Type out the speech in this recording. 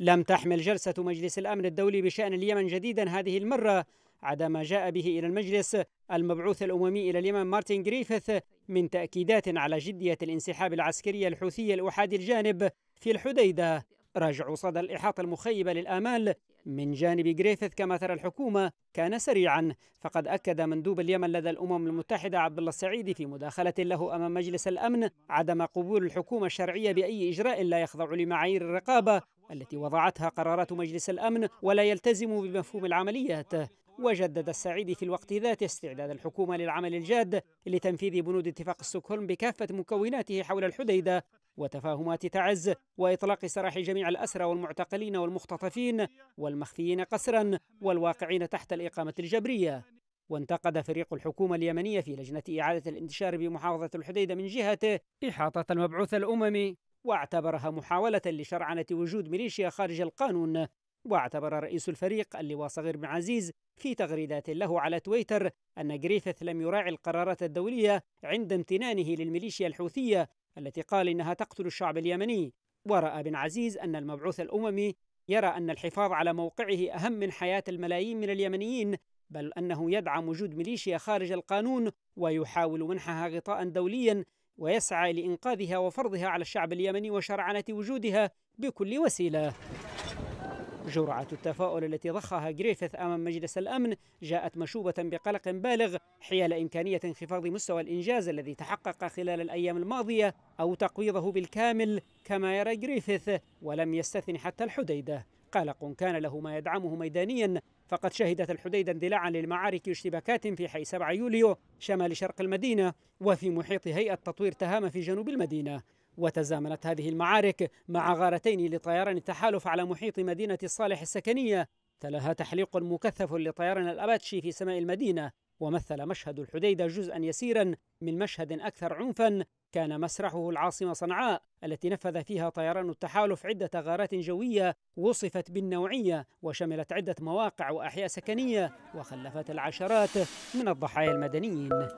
لم تحمل جلسة مجلس الأمن الدولي بشأن اليمن جديدا هذه المرة عدا ما جاء به إلى المجلس المبعوث الأممي إلى اليمن مارتن جريفيث من تأكيدات على جدية الانسحاب العسكري الحوثي الأحادي الجانب في الحديدة رجع صدى الإحاطة المخيبة للآمال من جانب جريفيث كما ترى الحكومة كان سريعا فقد أكد مندوب اليمن لدى الأمم المتحدة عبد الله السعيدي في مداخلة له أمام مجلس الأمن عدم قبول الحكومة الشرعية بأي إجراء لا يخضع لمعايير الرقابة التي وضعتها قرارات مجلس الأمن ولا يلتزم بمفهوم العمليات وجدد السعيدي في الوقت ذاته استعداد الحكومة للعمل الجاد لتنفيذ بنود اتفاق ستوكهولم بكافة مكوناته حول الحديدة وتفاهمات تعز وإطلاق سراح جميع الأسرى والمعتقلين والمختطفين والمخفيين قسرا والواقعين تحت الإقامة الجبرية وانتقد فريق الحكومة اليمنية في لجنة إعادة الانتشار بمحافظة الحديدة من جهته إحاطة المبعوث الأممي واعتبرها محاولة لشرعنة وجود ميليشيا خارج القانون واعتبر رئيس الفريق اللواء صغير بن عزيز في تغريدات له على تويتر أن جريفيث لم يراعي القرارات الدولية عند امتنانه للميليشيا الحوثية التي قال إنها تقتل الشعب اليمني ورأى بن عزيز أن المبعوث الأممي يرى أن الحفاظ على موقعه أهم من حياة الملايين من اليمنيين بل أنه يدعم وجود ميليشيا خارج القانون ويحاول منحها غطاء دوليا ويسعى لإنقاذها وفرضها على الشعب اليمني وشرعنة وجودها بكل وسيله جرعة التفاؤل التي ضخها جريفيث أمام مجلس الأمن جاءت مشوبة بقلق بالغ حيال إمكانية انخفاض مستوى الإنجاز الذي تحقق خلال الأيام الماضية أو تقويضه بالكامل كما يرى جريفيث ولم يستثن حتى الحديدة قلق كان له ما يدعمه ميدانيا فقد شهدت الحديدة اندلاعا للمعارك واشتباكات في حي 7 يوليو شمال شرق المدينة وفي محيط هيئة تطوير تهامة في جنوب المدينة وتزامنت هذه المعارك مع غارتين لطيران التحالف على محيط مدينة الصالح السكنية تلاها تحليق مكثف لطيران الأباتشي في سماء المدينة ومثل مشهد الحديدة جزءا يسيرا من مشهد أكثر عنفا كان مسرحه العاصمة صنعاء التي نفذ فيها طيران التحالف عدة غارات جوية وصفت بالنوعية وشملت عدة مواقع وأحياء سكنية وخلفت العشرات من الضحايا المدنيين